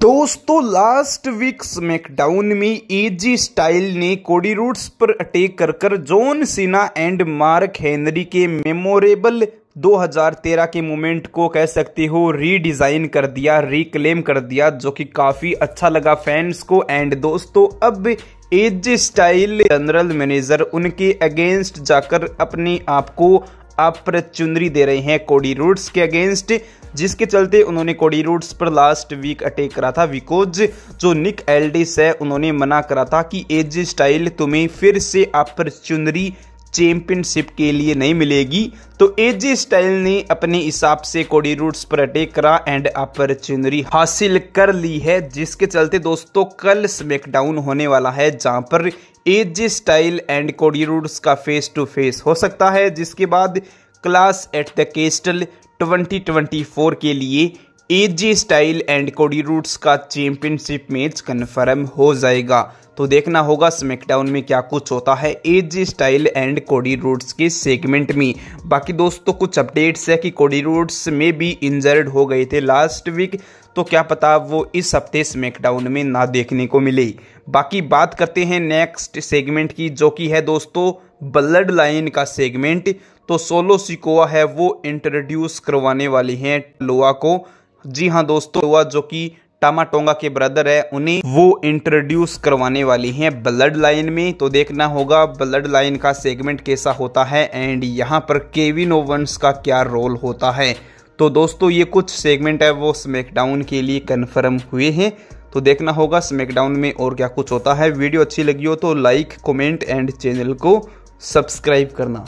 दोस्तों last week SmackDown में एजी style ने कोडी रूट्स पर अटैक कर कर John Cena and Mark Henry के मेमोरेबल 2013 के मोमेंट को कह सकते हो रीडिज़ाइन कर दिया रिक्लेम कर दिया जो कि काफ़ी अच्छा लगा फैंस को एंड दोस्तों अब एज स्टाइल जनरल मैनेजर उनके अगेंस्ट जाकर अपने आप को अप्रचुनरी दे रहे हैं कोडी रूट्स के अगेंस्ट जिसके चलते उन्होंने कोडी रूट्स पर लास्ट वीक अटैक करा था बिकॉज जो निक एल्डिस है उन्होंने मना करा था कि एज स्टाइल तुम्हें फिर से अपॉर्चुनरी चैंपियनशिप के लिए नहीं मिलेगी तो एज स्टाइल ने अपने हिसाब से कोडी रूट्स पर अटैक करा एंड अपॉर्चुनरी हासिल कर ली है जिसके चलते दोस्तों कल स्मैकडाउन होने वाला है जहां पर AJ Style and Cody Rhodes का फेस टू फेस हो सकता है जिसके बाद क्लास एट द केस्टल 2024 के लिए AJ Style and Cody Rhodes का चैंपियनशिप मैच कन्फर्म हो जाएगा तो देखना होगा स्मैकडाउन में क्या कुछ होता है AJ Style and Cody Rhodes के सेगमेंट में बाकी दोस्तों कुछ अपडेट्स है कि कोडी रूट्स में भी इंजर्ड हो गए थे लास्ट वीक तो क्या पता वो इस हफ्ते स्मैकडाउन में ना देखने को मिले बाकी बात करते हैं नेक्स्ट सेगमेंट की जो कि है दोस्तों ब्लड लाइन का सेगमेंट तो सोलो सिकोआ है वो इंट्रोड्यूस करवाने वाली हैं लोआ को जी हाँ दोस्तों लोआ जो कि टामा टोंगा के ब्रदर है उन्हें वो इंट्रोड्यूस करवाने वाली हैं ब्लड लाइन में तो देखना होगा ब्लड लाइन का सेगमेंट कैसा होता है एंड यहाँ पर केविन ओवंस का क्या रोल होता है तो दोस्तों ये कुछ सेगमेंट है वो स्मैकडाउन के लिए कन्फर्म हुए हैं तो देखना होगा स्मैकडाउन में और क्या कुछ होता है वीडियो अच्छी लगी हो तो लाइक कमेंट एंड चैनल को सब्सक्राइब करना